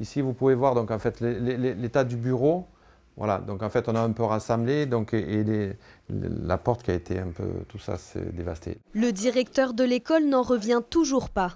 Ici, vous pouvez voir donc en fait l'état du bureau. Voilà, donc en fait, on a un peu rassemblé, donc, et la porte qui a été un peu, tout ça, s'est dévasté. Le directeur de l'école n'en revient toujours pas.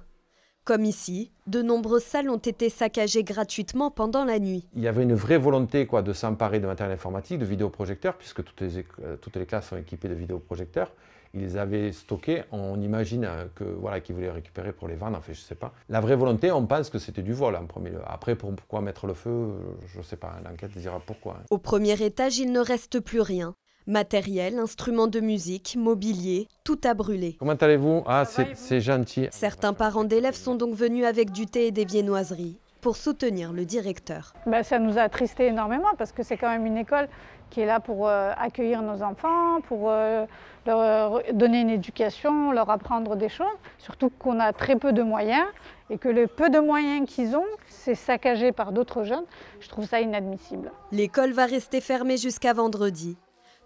Comme ici, de nombreuses salles ont été saccagées gratuitement pendant la nuit. Il y avait une vraie volonté quoi, de s'emparer de matériel informatique, de vidéoprojecteurs, puisque toutes les, euh, classes sont équipées de vidéoprojecteurs. Ils avaient stocké, on imagine euh, que voilà qu'ils voulaient récupérer pour les vendre, en fait, je sais pas. La vraie volonté, on pense que c'était du vol en premier lieu. Après, pourquoi mettre le feu, euh, je ne sais pas, l'enquête dira pourquoi. Hein. Au premier étage, il ne reste plus rien. Matériel, instruments de musique, mobilier, tout a brûlé. Comment allez-vous Ah, c'est gentil. Certains parents d'élèves sont donc venus avec du thé et des viennoiseries pour soutenir le directeur. Bah, ça nous a attristé énormément parce que c'est quand même une école qui est là pour euh, accueillir nos enfants, pour euh, leur euh, donner une éducation, leur apprendre des choses, surtout qu'on a très peu de moyens et que le peu de moyens qu'ils ont, c'est saccagé par d'autres jeunes. Je trouve ça inadmissible. L'école va rester fermée jusqu'à vendredi.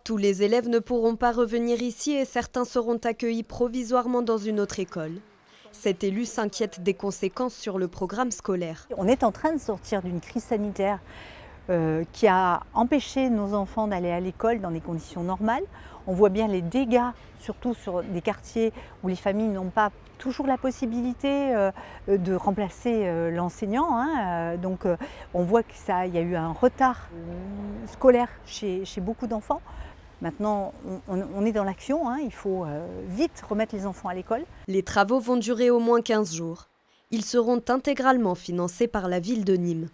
Tous les élèves ne pourront pas revenir ici et certains seront accueillis provisoirement dans une autre école. Cet élu s'inquiète des conséquences sur le programme scolaire. On est en train de sortir d'une crise sanitaire euh, qui a empêché nos enfants d'aller à l'école dans des conditions normales. On voit bien les dégâts, surtout sur des quartiers où les familles n'ont pas toujours la possibilité euh, de remplacer euh, l'enseignant. Hein. Donc on voit qu'il y a eu un retard scolaire chez beaucoup d'enfants. Maintenant, on, est dans l'action, hein. il faut euh, vite remettre les enfants à l'école. Les travaux vont durer au moins 15 jours. Ils seront intégralement financés par la ville de Nîmes.